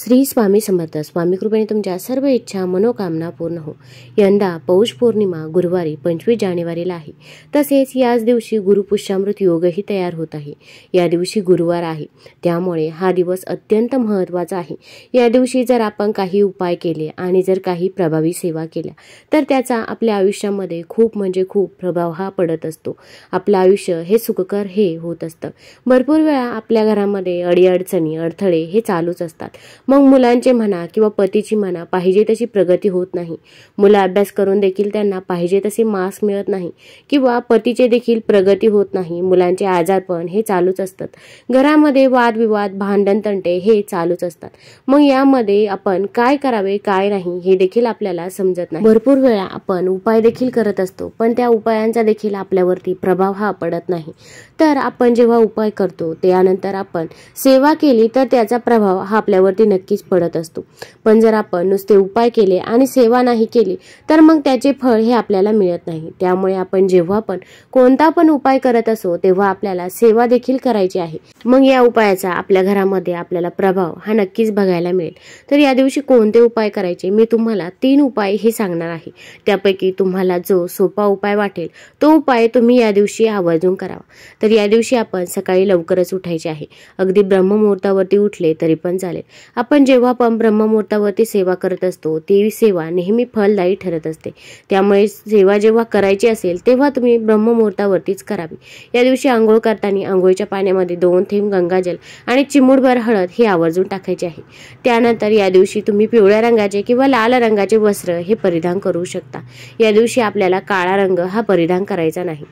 श्री स्वामी समर्थ स्वामी कृपेने तुमच्या सर्व इच्छा मनोकामना पूर्ण हो यंदा पौष पौर्णिमा गुरुवारी पंचवीस जानेवारीला आहे तसेच याच दिवशी गुरुपुष्यामृत योगही तयार होत आहे या दिवशी गुरुवार आहे त्यामुळे हा दिवस अत्यंत महत्त्वाचा आहे या दिवशी जर आपण काही उपाय केले आणि जर काही प्रभावी सेवा केल्या तर त्याचा आपल्या आयुष्यामध्ये खूप म्हणजे खूप प्रभाव हा पडत असतो आपलं आयुष्य हे सुखकर हे होत असतं भरपूर वेळा आपल्या घरामध्ये अडीअडचणी अडथळे हे चालूच असतात मग मुलांचे म्हणा किंवा पतीची म्हणा पाहिजे तशी प्रगती होत नाही मुलं अभ्यास करून देखील त्यांना पाहिजे तसे मार्क्स मिळत नाही किंवा पतीचे देखील प्रगती होत नाही मुलांचे आजारपण हे चालूच असतात घरामध्ये वादविवाद भांडण तंटे हे चालूच असतात मग यामध्ये आपण काय करावे काय नाही हे देखील आपल्याला समजत नाही भरपूर वेळा आपण उपाय देखील करत असतो पण त्या उपायांचा देखील आपल्यावरती प्रभाव हा पडत नाही तर आपण जेव्हा उपाय करतो त्यानंतर आपण सेवा केली तर त्याचा प्रभाव हा आपल्यावरती नक्कीच पडत असतो पण जर आपण नुसते उपाय केले आणि सेवा नाही केली तर मग त्याचे फळ हे आपल्याला मिळत नाही त्यामुळे आपण जेव्हा पण कोणता पण उपाय करत असो तेव्हा आपल्याला सेवा देखील करायची आहे मग या उपायाचा आपल्या घरामध्ये आपल्याला प्रभाव हा नक्कीच बघायला मिळेल तर या दिवशी कोणते उपाय करायचे मी तुम्हाला तीन उपाय हे सांगणार आहे त्यापैकी तुम्हाला जो सोपा उपाय वाटेल तो उपाय तुम्ही या दिवशी आवर्जून करावा तर या दिवशी आपण सकाळी लवकरच उठायचे आहे अगदी ब्रह्ममुहूर्तावरती उठले तरी पण चालेल आपण जेव्हा पण ब्रह्ममुहूर्तावरती सेवा करत असतो ती सेवा नेहमी फलदायी ठरत असते त्यामुळे सेवा जेव्हा करायची असेल तेव्हा तुम्ही ब्रह्ममुहूर्तावरतीच करावी या दिवशी आंघोळ करताना आंघोळीच्या पाण्यामध्ये दोन थेंब गंगाजल आणि चिमुडभर हळद हे आवर्जून टाकायचे आहे त्यानंतर या दिवशी तुम्ही पिवळ्या रंगाचे किंवा लाल रंगाचे वस्त्र हे परिधान करू शकता या दिवशी आपल्याला काळा रंग हा परिधान करायचा नाही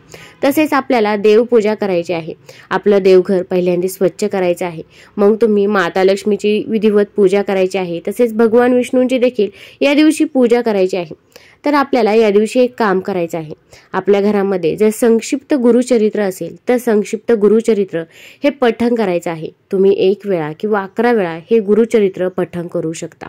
तसेच आपल्याला देवपूजा करायची आहे आपलं देवघर पहिल्यांदा स्वच्छ करायचं आहे मग तुम्ही माता लक्ष्मीची विधिवत पूजा करायची आहे तसेच भगवान विष्णूंची देखील या दिवशी पूजा करायची आहे तर आपल्याला या दिवशी एक काम करायचं आहे आपल्या घरामध्ये जर संक्षिप्त गुरुचरित्र असेल तर संक्षिप्त गुरुचरित्र हे पठण करायचं आहे तुम्ही एक वेळा किंवा अकरा वेळा हे गुरुचरित्र पठण करू शकता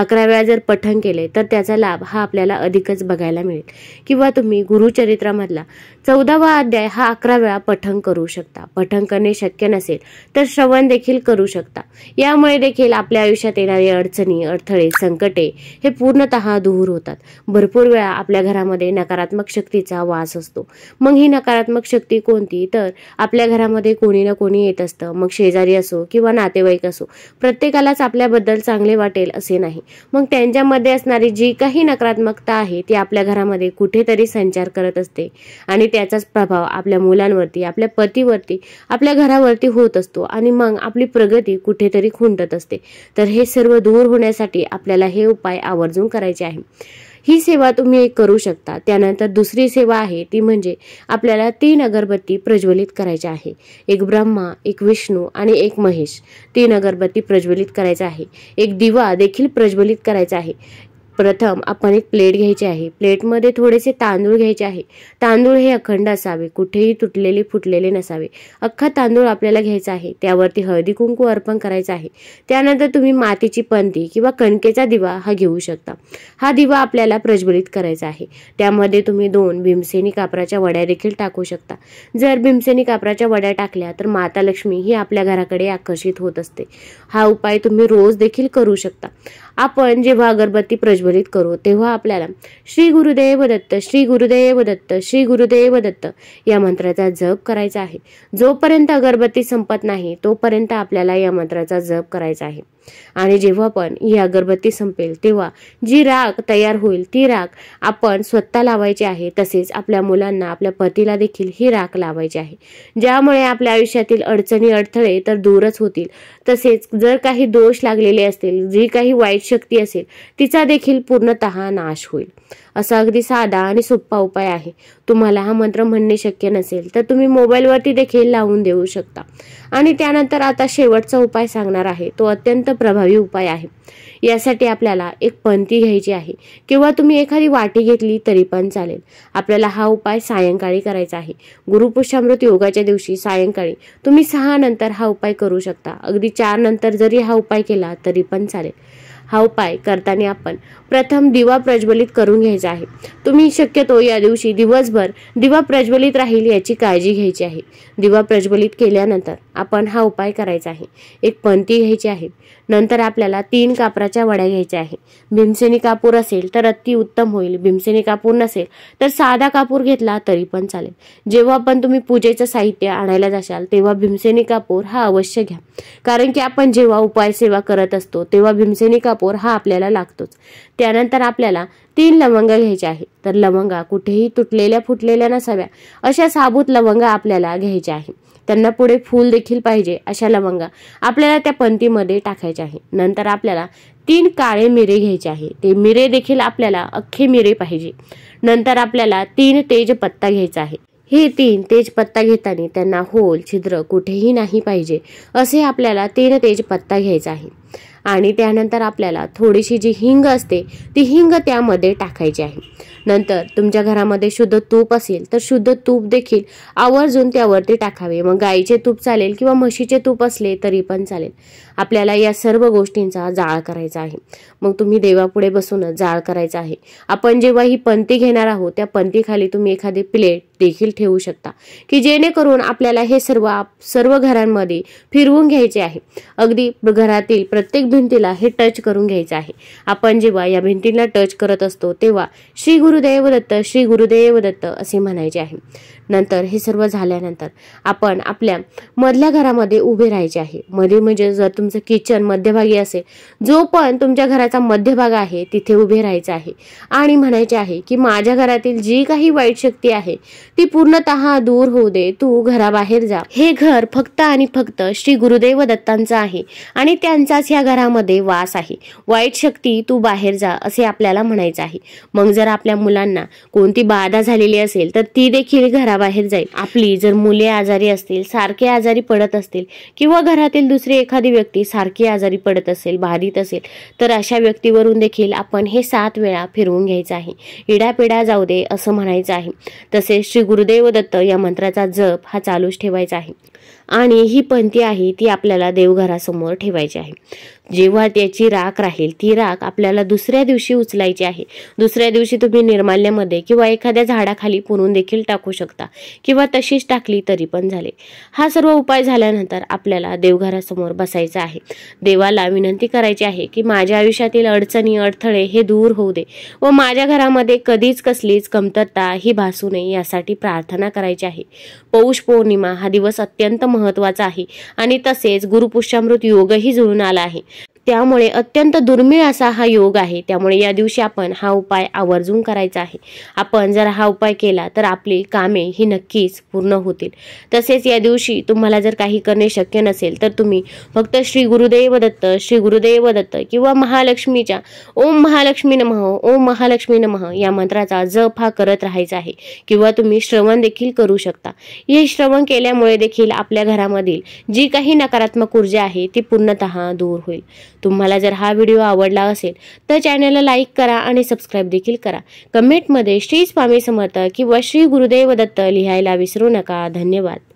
अकरा वेळा जर पठण केले तर त्याचा लाभ हा आपल्याला अधिकच बघायला मिळेल किंवा तुम्ही गुरुचरित्रामधला चौदावा अध्याय हा अकरा वेळा पठण करू शकता पठण करणे शक्य नसेल तर श्रवण देखील करू शकता यामुळे देखील आपल्या आयुष्यात येणारे अडचणी अडथळे संकटे हे पूर्णतः दूर होतात भरपूर भरपूर वेळा आपल्या घरामध्ये नकारात्मक शक्तीचा वास असतो मग ही नकारात्मक शक्ती कोणती तर आपल्या घरामध्ये कोणी ना कोणी येत असतं मग शेजारी असो किंवा नातेवाईक असो प्रत्येकालाच आपल्याबद्दल चांगले वाटेल असे नाही मग त्यांच्यामध्ये असणारी जी काही नकारात्मकता आहे ती आपल्या घरामध्ये कुठेतरी संचार करत असते आणि त्याचाच प्रभाव आपल्या मुलांवरती आपल्या पतीवरती आपल्या घरावरती होत असतो आणि मग आपली प्रगती कुठेतरी खुंटत असते तर हे सर्व दूर होण्यासाठी आपल्याला हे उपाय आवर्जून करायचे आहे ही सेवा तुम्ही करू शकता त्यानंतर दुसरी सेवा आहे ती म्हणजे आपल्याला तीन अगरबत्ती प्रज्वलित करायची आहे एक ब्रह्मा एक विष्णू आणि एक महेश तीन अगरबत्ती प्रज्वलित करायचा आहे एक दिवा देखील प्रज्वलित करायचा आहे प्रथम आपण एक प्लेट घ्यायची आहे प्लेटमध्ये थोडेसे तांदूळ घ्यायचे आहे तांदूळ हे अखंड असावे कुठेही तुटलेले फुटलेले नसावे अख्खा तांदूळ आपल्याला घ्यायचा आहे त्यावरती हळदी कुंकू अर्पण करायचा आहे त्यानंतर तुम्ही मातीची पंथी किंवा कणकेचा दिवा हा घेऊ शकता हा दिवा आपल्याला प्रज्वलित करायचा आहे त्यामध्ये तुम्ही दोन भीमसेनी कापराच्या वड्या देखील टाकू शकता जर भीमसेनी कापराच्या वड्या टाकल्या तर माता लक्ष्मी ही आपल्या घराकडे आकर्षित होत असते हा उपाय तुम्ही रोज देखील करू शकता आपण जेव्हा अगरबत्ती प्रज्वलित प्रज्वलित करू तेव्हा आपल्याला श्री गुरुदेव दत्त श्री गुरुदेव दत्त श्री गुरुदेव दत्त या मंत्राचा जप करायचा आहे जोपर्यंत अगरबत्ती संपत नाही तोपर्यंत आपल्याला या मंत्राचा जप करायचा आहे आणि जेव्हा पण ही अगरबत्ती संपेल तेव्हा जी राख तयार होईल ती राख आपण स्वतः लावायची आहे तसेच आपल्या मुलांना आपल्या पतीला देखील ही राख लावायची आहे ज्यामुळे आपल्या आयुष्यातील अडचणी अडथळे तर दूरच होतील तसेच जर काही दोष लागलेले असतील जी काही वाईट शक्ती असेल तिचा देखील पूर्णतः नाश होईल असा अगदी साधा आणि सोपा उपाय आहे तुम्हाला हा मंत्र म्हणणे शक्य नसेल तर तुम्ही मोबाईलवरती देखील लावून देऊ शकता आणि त्यानंतर आता शेवटचा उपाय सांगणार आहे तो अत्यंत प्रभावी उपाय आहे यासाठी आपल्याला एक पंथी घ्यायची आहे किंवा तुम्ही एखादी वाटी घेतली तरी पण चालेल आपल्याला हा उपाय सायंकाळी करायचा आहे गुरुपुष्यामृत योगाच्या दिवशी सायंकाळी तुम्ही सहा नंतर हा उपाय करू शकता अगदी चार नंतर जरी हा उपाय केला तरी पण चालेल हा उपाय करताना आपण प्रथम दिवा प्रज्वलित करून घ्यायचा आहे तुम्ही शक्यतो या दिवशी दिवसभर दिवा प्रज्वलित राहील याची काळजी घ्यायची आहे दिवा प्रज्वलित केल्यानंतर आपण हा उपाय करायचा आहे एक पंथी घ्यायची आहे नंतर आपल्याला तीन कापराच्या वड्या घ्यायच्या आहे भीमसेनी कापूर असेल तर अति उत्तम होईल भीमसेनी कापूर नसेल तर साधा कापूर घेतला तरी पण चालेल जेव्हा पण तुम्ही पूजेचं साहित्य आणायला जाशाल तेव्हा भीमसेनी कापूर हा अवश्य घ्या कारण की आपण जेव्हा उपाय सेवा करत असतो तेव्हा भीमसेनी कापूर हा आपल्याला लागतोच त्यानंतर आपल्याला तीन लवंगा घ्यायच्या आहेत तर लवंगा कुठेही तुटलेल्या फुटलेल्या नसाव्या अशा साबूत लवंगा आपल्याला घ्यायच्या आहे त्यांना पुढे फूल देखील पाहिजे अशा लवंगा आपल्याला त्या पंथीमध्ये टाकायचे आहे नंतर आपल्याला तीन काळे मिरे घ्यायचे आहे ते मिरे देखील आपल्याला अख्खे मिरे पाहिजे नंतर आपल्याला तीन तेज पत्ता घ्यायचा आहे हे तीन तेज पत्ता घेताना त्यांना होल छिद्र कुठेही नाही पाहिजे असे आपल्याला तीन तेज पत्ता घ्यायचा आहे आणि त्यानंतर आपल्याला थोडीशी जी हिंग असते ती हिंग त्यामध्ये टाकायची आहे नंतर तुमच्या घरामध्ये शुद्ध तूप असेल तर शुद्ध तूप देखील आवर्जून त्यावरती टाकावे मग गाईचे तूप चालेल किंवा म्हशीचे तूप असले तरी पण चालेल आपल्याला या सर्व गोष्टींचा जाळ करायचा आहे मग तुम्ही देवापुढे बसूनच जाळ करायचा आहे आपण जेव्हा ही पंथी घेणार आहोत त्या पंथीखाली तुम्ही एखादी प्लेट देखील ठेवू शकता की जेणेकरून आपल्याला हे सर्व सर्व घरांमध्ये फिरवून घ्यायचे आहे अगदी घरातील प्रत्येक भिंतीला हे टच करून घ्यायचे आहे आपण जेव्हा या भिंतीला टच करत असतो तेव्हा श्री गुरुदेव दत्त श्री गुरुदेव दत्त असे म्हणायचे आहे नंतर हे सर्व झाल्यानंतर आपण आपल्या मधल्या घरामध्ये उभे राहायचे आहे मध्ये म्हणजे जर तुमचं किचन मध्यभागी असेल जो पण तुमच्या घराचा मध्यभाग आहे तिथे उभे राहायचं आहे आणि म्हणायचे आहे की माझ्या घरातील जी काही वाईट शक्ती आहे ती पूर्णतः दूर होऊ दे तू घराबाहेर जा हे घर फक्त आणि फक्त श्री गुरुदेव दत्तांचं आहे आणि त्यांचाच ह्या घरामध्ये वास आहे वाईट शक्ती तू बाहेर जा असे आपल्याला म्हणायचं आहे मग जर आपल्या मुलांना कोणती बाधा झालेली असेल तर ती देखील घरा घराबाहेर जाईल आपली जर मुले आजारी असतील सारखे आजारी पडत असतील किंवा घरातील दुसरी एखादी व्यक्ती सारखी आजारी पडत असेल बाधित असेल तर अशा व्यक्तीवरून देखील आपण हे सात वेळा फिरवून घ्यायचं आहे इडापिडा जाऊ दे असं म्हणायचं आहे तसेच श्री गुरुदेव दत्त या मंत्राचा जप हा चालूच ठेवायचा आहे आणि ही पंथी आहे ती आपल्याला देवघरासमोर ठेवायची आहे जेव्हा त्याची राख राहील ती राख आपल्याला दुसऱ्या दिवशी उचलायची आहे दुसऱ्या दिवशी तुम्ही निर्माल्यामध्ये किंवा एखाद्या झाडाखाली पुरून देखील टाकू शकता किंवा तशीच टाकली तरी पण झाले हा सर्व उपाय झाल्यानंतर आपल्याला देवघरासमोर बसायचं आहे देवाला विनंती करायची आहे की माझ्या आयुष्यातील अडचणी अडथळे हे दूर होऊ दे व माझ्या घरामध्ये कधीच कसलीच कमतरता ही भासू नये यासाठी प्रार्थना करायची आहे पौष पौर्णिमा हा दिवस अत्यंत महत्वाचा आहे आणि तसेच गुरुपुष्यामृत योगही जुळून आला आहे त्यामुळे अत्यंत दुर्मिळ असा हा योग आहे त्यामुळे या दिवशी आपण हा उपाय आवर्जून करायचा आहे आपण जर हा उपाय केला तर आपली कामे ही नक्कीच पूर्ण होतील तसेच या दिवशी तुम्हाला जर काही करणे शक्य नसेल तर तुम्ही फक्त श्री गुरुदेव दत्त श्री गुरुदेव दत्त किंवा महालक्ष्मीच्या ओम महालक्ष्मी नमः ओम महालक्ष्मी नमः या मंत्राचा जप हा करत राहायचा आहे किंवा तुम्ही श्रवण देखील करू शकता हे श्रवण केल्यामुळे देखील आपल्या घरामधील जी काही नकारात्मक ऊर्जा आहे ती पूर्णतः दूर होईल तुम्हाला जर हा व्हिडिओ आवडला असेल तर चॅनलला लाईक करा आणि सबस्क्राईब देखील करा कमेंटमध्ये श्री स्वामी समर्थ किंवा श्री गुरुदेव दत्त लिहायला विसरू नका धन्यवाद